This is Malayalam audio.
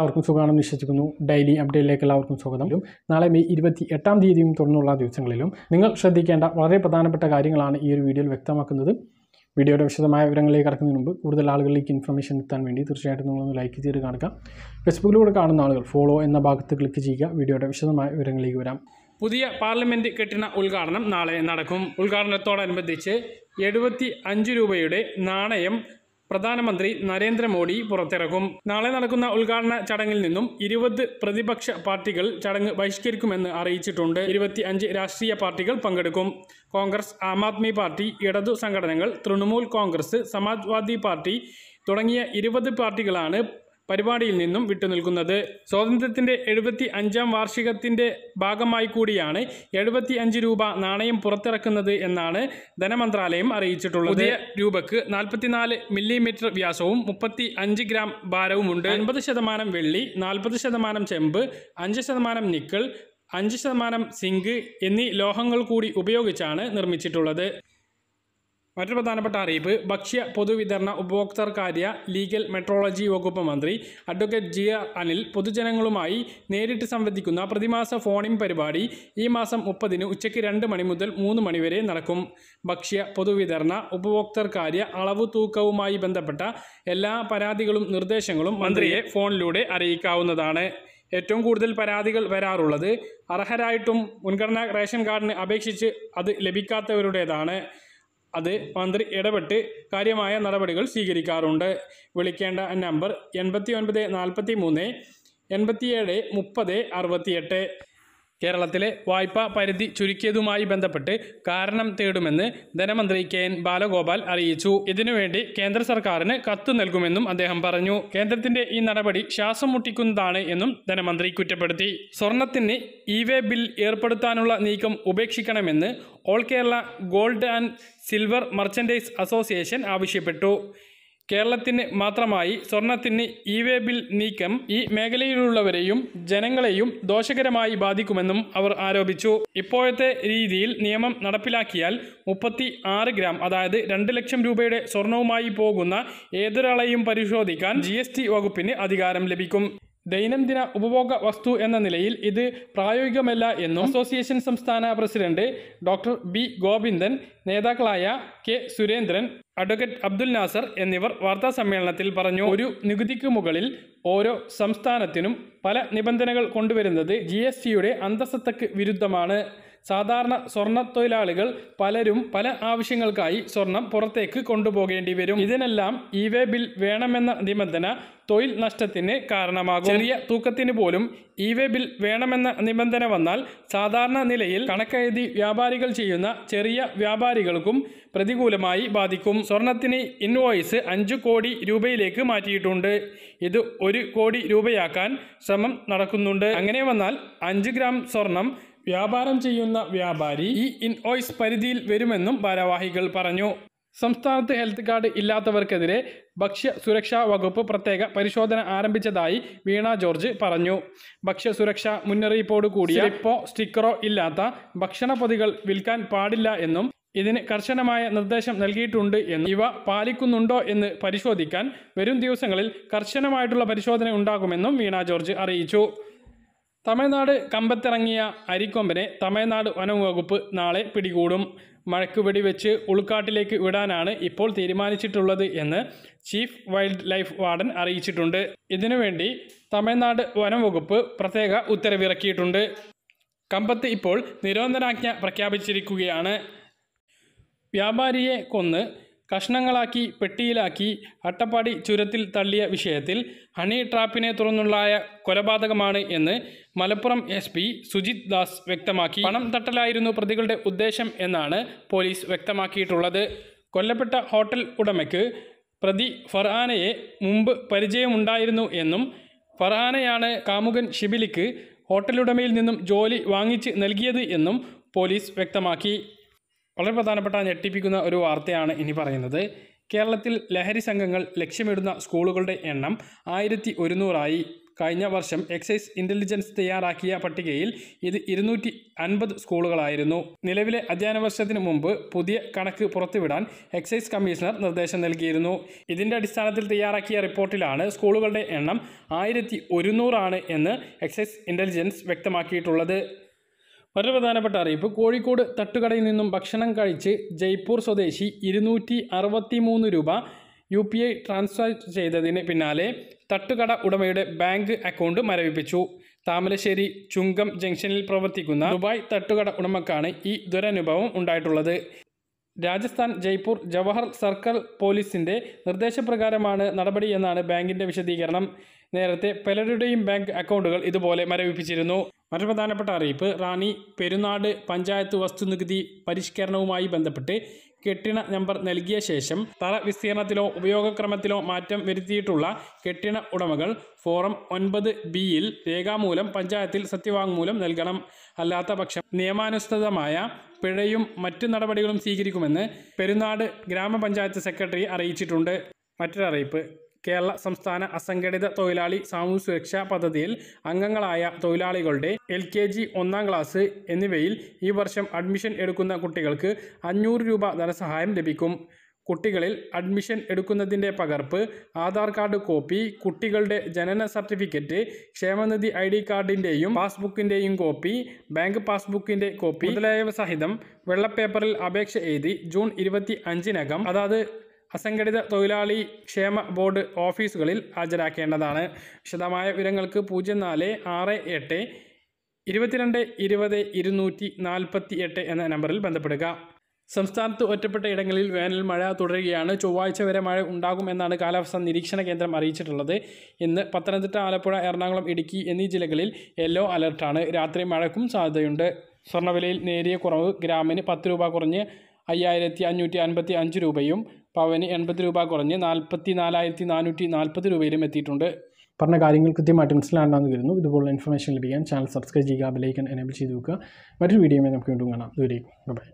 എല്ലാവർക്കും സുഖമാണെന്ന് വിശ്വസിക്കുന്നു ഡെയിലി അപ്ഡേറ്റിലേക്ക് എല്ലാവർക്കും സ്വാഗതം നാളെ മെയ് ഇരുപത്തി എട്ടാം തീയതിയും തുടർന്നുള്ള ദിവസങ്ങളിലും നിങ്ങൾ ശ്രദ്ധിക്കേണ്ട വളരെ പ്രധാനപ്പെട്ട കാര്യങ്ങളാണ് ഈ ഒരു വീഡിയോയിൽ വ്യക്തമാക്കുന്നത് വീഡിയോയുടെ വിശദമായ വിവരങ്ങളിലേക്ക് കടക്കുന്നതിന് മുമ്പ് കൂടുതൽ ആളുകളിലേക്ക് ഇൻഫർമേഷൻ എത്താൻ വേണ്ടി തീർച്ചയായിട്ടും നിങ്ങളൊന്ന് ലൈക്ക് ചെയ്ത് കാണുക ഫേസ്ബുക്കിലൂടെ കാണുന്ന ആളുകൾ ഫോളോ എന്ന ഭാഗത്ത് ക്ലിക്ക് ചെയ്യുക വീഡിയോയുടെ വിശദമായ വിവരങ്ങളിലേക്ക് വരാം പുതിയ പാർലമെൻറ്റ് കെട്ടിന ഉദ്ഘാടനം നാളെ നടക്കും ഉദ്ഘാടനത്തോടനുബന്ധിച്ച് എഴുപത്തി അഞ്ച് രൂപയുടെ നാണയം പ്രധാനമന്ത്രി നരേന്ദ്രമോദി പുറത്തിറക്കും നാളെ നടക്കുന്ന ഉദ്ഘാടന ചടങ്ങിൽ നിന്നും ഇരുപത് പ്രതിപക്ഷ പാർട്ടികൾ ചടങ്ങ് ബഹിഷ്കരിക്കുമെന്ന് അറിയിച്ചിട്ടുണ്ട് ഇരുപത്തി അഞ്ച് രാഷ്ട്രീയ പാർട്ടികൾ പങ്കെടുക്കും കോൺഗ്രസ് ആം ആദ്മി പാർട്ടി ഇടതു സംഘടനകൾ തൃണമൂൽ കോൺഗ്രസ് സമാജ്വാദി പാർട്ടി തുടങ്ങിയ ഇരുപത് പാർട്ടികളാണ് പരിപാടിയിൽ നിന്നും വിട്ടുനിൽക്കുന്നത് സ്വാതന്ത്ര്യത്തിൻ്റെ എഴുപത്തി അഞ്ചാം വാർഷികത്തിൻ്റെ ഭാഗമായി കൂടിയാണ് എഴുപത്തി അഞ്ച് രൂപ നാണയം പുറത്തിറക്കുന്നത് എന്നാണ് ധനമന്ത്രാലയം അറിയിച്ചിട്ടുള്ളത് പുതിയ രൂപക്ക് നാൽപ്പത്തിനാല് മില്ലിമീറ്റർ വ്യാസവും മുപ്പത്തി അഞ്ച് ഗ്രാം ഭാരവുമുണ്ട് അൻപത് ശതമാനം വെള്ളി നാൽപ്പത് ശതമാനം ചെമ്പ് അഞ്ച് ശതമാനം നിക്കിൾ അഞ്ച് ശതമാനം സിങ്ക് എന്നീ ലോഹങ്ങൾ കൂടി ഉപയോഗിച്ചാണ് നിർമ്മിച്ചിട്ടുള്ളത് മറ്റൊരു പ്രധാനപ്പെട്ട അറിയിപ്പ് ഭക്ഷ്യ പൊതുവിതരണ ഉപഭോക്തൃകാര്യ ലീഗൽ മെട്രോളജി വകുപ്പ് മന്ത്രി അഡ്വക്കേറ്റ് ജി ആർ അനിൽ പൊതുജനങ്ങളുമായി നേരിട്ട് സംവദിക്കുന്ന പ്രതിമാസ ഫോണിംഗ് പരിപാടി ഈ മാസം മുപ്പതിന് ഉച്ചയ്ക്ക് രണ്ട് മണി മുതൽ മൂന്ന് മണി വരെ നടക്കും ഭക്ഷ്യ പൊതുവിതരണ ഉപഭോക്തൃകാര്യ അളവു തൂക്കവുമായി ബന്ധപ്പെട്ട എല്ലാ പരാതികളും നിർദ്ദേശങ്ങളും മന്ത്രിയെ ഫോണിലൂടെ അറിയിക്കാവുന്നതാണ് ഏറ്റവും കൂടുതൽ പരാതികൾ വരാറുള്ളത് അർഹരായിട്ടും മുൻഗണനാ റേഷൻ കാർഡിന് അപേക്ഷിച്ച് അത് ലഭിക്കാത്തവരുടേതാണ് അത് മന്ത്രി ഇടപെട്ട് കാര്യമായ നടപടികൾ സ്വീകരിക്കാറുണ്ട് വിളിക്കേണ്ട നമ്പർ എൺപത്തി ഒൻപത് നാൽപ്പത്തി മൂന്ന് എൺപത്തിയേഴ് മുപ്പത് അറുപത്തിയെട്ട് കേരളത്തിലെ വായ്പാ പരിധി ചുരുക്കിയതുമായി ബന്ധപ്പെട്ട് കാരണം തേടുമെന്ന് ധനമന്ത്രി കെ എൻ ബാലഗോപാൽ അറിയിച്ചു ഇതിനുവേണ്ടി കേന്ദ്ര സർക്കാരിന് കത്ത് നൽകുമെന്നും അദ്ദേഹം പറഞ്ഞു കേന്ദ്രത്തിന്റെ ഈ നടപടി ശ്വാസം മുട്ടിക്കുന്നതാണ് എന്നും ധനമന്ത്രി കുറ്റപ്പെടുത്തി സ്വർണത്തിന് ഇ വേ ബിൽ ഏർപ്പെടുത്താനുള്ള നീക്കം ഉപേക്ഷിക്കണമെന്ന് all Kerala gold and silver merchandise association ആവശ്യപ്പെട്ടു കേരളത്തിന് മാത്രമായി സ്വർണത്തിന് ഇ വേ ബിൽ നീക്കം ഈ മേഖലയിലുള്ളവരെയും ജനങ്ങളെയും ദോഷകരമായി ബാധിക്കുമെന്നും അവർ ആരോപിച്ചു ഇപ്പോഴത്തെ രീതിയിൽ നിയമം നടപ്പിലാക്കിയാൽ മുപ്പത്തി ആറ് ഗ്രാം അതായത് രണ്ട് ലക്ഷം രൂപയുടെ സ്വർണവുമായി പോകുന്ന ഏതൊരാളെയും പരിശോധിക്കാൻ ജി വകുപ്പിന് അധികാരം ലഭിക്കും ദൈനംദിന ഉപഭോഗ വസ്തു എന്ന നിലയിൽ ഇത് പ്രായോഗികമല്ല എന്നും അസോസിയേഷൻ സംസ്ഥാന പ്രസിഡന്റ് ഡോക്ടർ ബി ഗോവിന്ദൻ നേതാക്കളായ കെ സുരേന്ദ്രൻ അഡ്വക്കേറ്റ് അബ്ദുൽ നാസർ എന്നിവർ വാർത്താ സമ്മേളനത്തിൽ പറഞ്ഞു ഒരു നികുതിക്ക് മുകളിൽ ഓരോ സംസ്ഥാനത്തിനും പല നിബന്ധനകൾ കൊണ്ടുവരുന്നത് ജി എസ് ടിയുടെ വിരുദ്ധമാണ് സാധാരണ സ്വർണ്ണ തൊഴിലാളികൾ പലരും പല ആവശ്യങ്ങൾക്കായി സ്വർണം പുറത്തേക്ക് കൊണ്ടുപോകേണ്ടി വരും ഇതിനെല്ലാം ഇ വേ ബിൽ വേണമെന്ന നിബന്ധന തൊഴിൽ നഷ്ടത്തിന് കാരണമാകും ചെറിയ തൂക്കത്തിന് പോലും ഇ വേ ബിൽ വേണമെന്ന നിബന്ധന വന്നാൽ സാധാരണ നിലയിൽ കണക്കെഴുതി വ്യാപാരികൾ ചെയ്യുന്ന ചെറിയ വ്യാപാരികൾക്കും പ്രതികൂലമായി ബാധിക്കും സ്വർണത്തിന് ഇൻവോയ്സ് അഞ്ചു കോടി രൂപയിലേക്ക് മാറ്റിയിട്ടുണ്ട് ഇത് ഒരു കോടി രൂപയാക്കാൻ ശ്രമം നടക്കുന്നുണ്ട് അങ്ങനെ വന്നാൽ അഞ്ച് ഗ്രാം സ്വർണം വ്യാപാരം ചെയ്യുന്ന വ്യാപാരി ഈ ഇൻവോയ്സ് പരിധിയിൽ വരുമെന്നും ഭാരവാഹികൾ പറഞ്ഞു സംസ്ഥാനത്ത് ഹെൽത്ത് കാർഡ് ഇല്ലാത്തവർക്കെതിരെ ഭക്ഷ്യ സുരക്ഷാ വകുപ്പ് പ്രത്യേക പരിശോധന ആരംഭിച്ചതായി വീണ ജോർജ് പറഞ്ഞു ഭക്ഷ്യ സുരക്ഷാ മുന്നറിയിപ്പോടു കൂടിയ ഇപ്പോ സ്റ്റിക്കറോ ഇല്ലാത്ത പൊതികൾ വിൽക്കാൻ പാടില്ല എന്നും ഇതിന് കർശനമായ നിർദ്ദേശം നൽകിയിട്ടുണ്ട് എന്ന് ഇവ പാലിക്കുന്നുണ്ടോ എന്ന് പരിശോധിക്കാൻ വരും ദിവസങ്ങളിൽ കർശനമായിട്ടുള്ള പരിശോധന ഉണ്ടാകുമെന്നും വീണ ജോർജ് അറിയിച്ചു തമിഴ്നാട് കമ്പത്തിറങ്ങിയ അരിക്കൊമ്പനെ തമിഴ്നാട് വനംവകുപ്പ് നാളെ പിടികൂടും മഴയ്ക്ക് വെടിവെച്ച് ഉൾക്കാട്ടിലേക്ക് വിടാനാണ് ഇപ്പോൾ തീരുമാനിച്ചിട്ടുള്ളത് എന്ന് ചീഫ് വൈൽഡ് ലൈഫ് വാർഡൻ അറിയിച്ചിട്ടുണ്ട് ഇതിനുവേണ്ടി തമിഴ്നാട് വനംവകുപ്പ് പ്രത്യേക ഉത്തരവിറക്കിയിട്ടുണ്ട് കമ്പത്ത് ഇപ്പോൾ നിരോധനാജ്ഞ പ്രഖ്യാപിച്ചിരിക്കുകയാണ് വ്യാപാരിയെ കൊന്ന് കഷ്ണങ്ങളാക്കി പെട്ടിയിലാക്കി അട്ടപ്പാടി ചുരത്തിൽ തള്ളിയ വിഷയത്തിൽ ഹണി ട്രാപ്പിനെ തുറന്നുണ്ടായ കൊലപാതകമാണ് എന്ന് മലപ്പുറം എസ് പി സുജിത് ദാസ് വ്യക്തമാക്കി പണം തട്ടലായിരുന്നു പ്രതികളുടെ ഉദ്ദേശം എന്നാണ് പോലീസ് വ്യക്തമാക്കിയിട്ടുള്ളത് കൊല്ലപ്പെട്ട ഹോട്ടൽ ഉടമയ്ക്ക് പ്രതി ഫർഹാനയെ മുമ്പ് പരിചയമുണ്ടായിരുന്നു എന്നും ഫർഹാനയാണ് കാമുകൻ ഷിബിലിക്ക് ഹോട്ടലുടമയിൽ നിന്നും ജോലി വാങ്ങിച്ച് നൽകിയത് എന്നും പോലീസ് വ്യക്തമാക്കി വളരെ പ്രധാനപ്പെട്ട ഞെട്ടിപ്പിക്കുന്ന ഒരു വാർത്തയാണ് ഇനി പറയുന്നത് കേരളത്തിൽ ലഹരി സംഘങ്ങൾ ലക്ഷ്യമിടുന്ന സ്കൂളുകളുടെ എണ്ണം ആയിരത്തി ഒരുന്നൂറായി കഴിഞ്ഞ വർഷം എക്സൈസ് ഇൻ്റലിജൻസ് തയ്യാറാക്കിയ പട്ടികയിൽ ഇത് ഇരുന്നൂറ്റി അൻപത് സ്കൂളുകളായിരുന്നു നിലവിലെ അധ്യയന വർഷത്തിന് മുമ്പ് പുതിയ കണക്ക് പുറത്തുവിടാൻ എക്സൈസ് കമ്മീഷണർ നിർദ്ദേശം നൽകിയിരുന്നു ഇതിൻ്റെ അടിസ്ഥാനത്തിൽ തയ്യാറാക്കിയ റിപ്പോർട്ടിലാണ് സ്കൂളുകളുടെ എണ്ണം ആയിരത്തി ഒരുന്നൂറാണ് എന്ന് എക്സൈസ് ഇൻ്റലിജൻസ് വ്യക്തമാക്കിയിട്ടുള്ളത് മറ്റൊരു പ്രധാനപ്പെട്ട അറിയിപ്പ് കോഴിക്കോട് തട്ടുകടയിൽ നിന്നും ഭക്ഷണം കഴിച്ച് ജയ്പൂർ സ്വദേശി ഇരുന്നൂറ്റി അറുപത്തി മൂന്ന് രൂപ യു പി ഐ ട്രാൻസ്ഫർ ചെയ്തതിന് പിന്നാലെ തട്ടുകട ഉടമയുടെ ബാങ്ക് അക്കൗണ്ട് മരവിപ്പിച്ചു താമരശ്ശേരി ചുങ്കം ജംഗ്ഷനിൽ പ്രവർത്തിക്കുന്ന ദുബായ് തട്ടുകട ഉടമക്കാണ് ഈ ദുരനുഭവം ഉണ്ടായിട്ടുള്ളത് രാജസ്ഥാൻ ജയ്പൂർ ജവഹർ സർക്കിൾ പോലീസിൻ്റെ നിർദ്ദേശപ്രകാരമാണ് നടപടിയെന്നാണ് ബാങ്കിൻ്റെ വിശദീകരണം നേരത്തെ പലരുടെയും ബാങ്ക് അക്കൗണ്ടുകൾ ഇതുപോലെ മരവിപ്പിച്ചിരുന്നു മറ്റു പ്രധാനപ്പെട്ട അറിയിപ്പ് റാണി പെരുന്നാട് പഞ്ചായത്ത് വസ്തുനികുതി പരിഷ്കരണവുമായി ബന്ധപ്പെട്ട് കെട്ടിണ നമ്പർ നൽകിയ ശേഷം തറ വിസ്തീർണത്തിലോ ഉപയോഗക്രമത്തിലോ മാറ്റം വരുത്തിയിട്ടുള്ള കെട്ടിണ ഉടമകൾ ഫോറം ഒൻപത് ബിയിൽ രേഖാമൂലം പഞ്ചായത്തിൽ സത്യവാങ്മൂലം നൽകണം അല്ലാത്ത പക്ഷം നിയമാനുസൃതമായ പിഴയും മറ്റു നടപടികളും സ്വീകരിക്കുമെന്ന് പെരുന്നാട് ഗ്രാമപഞ്ചായത്ത് സെക്രട്ടറി അറിയിച്ചിട്ടുണ്ട് മറ്റൊരറിയിപ്പ് കേരള സംസ്ഥാന അസംഘടിത തൊഴിലാളി സാമൂഹ്യ സുരക്ഷാ പദ്ധതിയിൽ അംഗങ്ങളായ തൊഴിലാളികളുടെ എൽ കെ ജി ഒന്നാം ക്ലാസ് എന്നിവയിൽ ഈ വർഷം അഡ്മിഷൻ എടുക്കുന്ന കുട്ടികൾക്ക് അഞ്ഞൂറ് രൂപ ധനസഹായം ലഭിക്കും കുട്ടികളിൽ അഡ്മിഷൻ എടുക്കുന്നതിൻ്റെ പകർപ്പ് ആധാർ കാർഡ് കോപ്പി കുട്ടികളുടെ ജനന സർട്ടിഫിക്കറ്റ് ക്ഷേമനിധി ഐ ഡി കാർഡിൻ്റെയും പാസ്ബുക്കിൻ്റെയും കോപ്പി ബാങ്ക് പാസ്ബുക്കിൻ്റെ കോപ്പി മുതലായവ സഹിതം വെള്ളപ്പേപ്പറിൽ അപേക്ഷ എഴുതി ജൂൺ ഇരുപത്തി അഞ്ചിനകം അതായത് അസംഘടിത തൊഴിലാളി ക്ഷേമ ബോർഡ് ഓഫീസുകളിൽ ഹാജരാക്കേണ്ടതാണ് വിശദമായ വിവരങ്ങൾക്ക് പൂജ്യം നാല് ആറ് എട്ട് ഇരുപത്തിരണ്ട് ഇരുപത് ഇരുന്നൂറ്റി നാൽപ്പത്തി എട്ട് എന്ന നമ്പറിൽ ബന്ധപ്പെടുക സംസ്ഥാനത്ത് ഒറ്റപ്പെട്ട ഇടങ്ങളിൽ വേനൽ മഴ തുടരുകയാണ് ചൊവ്വാഴ്ച വരെ മഴ ഉണ്ടാകുമെന്നാണ് കാലാവസ്ഥാ നിരീക്ഷണ കേന്ദ്രം അറിയിച്ചിട്ടുള്ളത് ഇന്ന് പത്തനംതിട്ട ആലപ്പുഴ എറണാകുളം ഇടുക്കി എന്നീ ജില്ലകളിൽ യെല്ലോ അലർട്ടാണ് രാത്രി മഴയ്ക്കും സാധ്യതയുണ്ട് സ്വർണ്ണവിലയിൽ നേരിയ കുറവ് ഗ്രാമിന് പത്ത് രൂപ കുറഞ്ഞ് അയ്യായിരത്തി അഞ്ഞൂറ്റി അൻപത്തി അഞ്ച് രൂപയും പവന് എൺപത് രൂപ കുറഞ്ഞ് നാൽപ്പത്തി നാലായിരത്തി നാനൂറ്റി നാൽപ്പത് രൂപയിലും എത്തിയിട്ടുണ്ട് പറഞ്ഞ കാര്യങ്ങൾ കൃത്യമായിട്ട് മനസ്സിലാണ്ടാന്ന് കരുതുന്നു ഇതുപോലുള്ള ഇൻഫർമേഷൻ ലഭിക്കാൻ ചാനൽ സബ്സ്ക്രൈബ് ചെയ്യുക ബെലൈക്കൻ എനേബിൾ ചെയ്ത് വെക്കുക മറ്റൊരു വീഡിയോയുമായി നമുക്ക് വീണ്ടും കാണാം ദൂരേക്കും ബൈ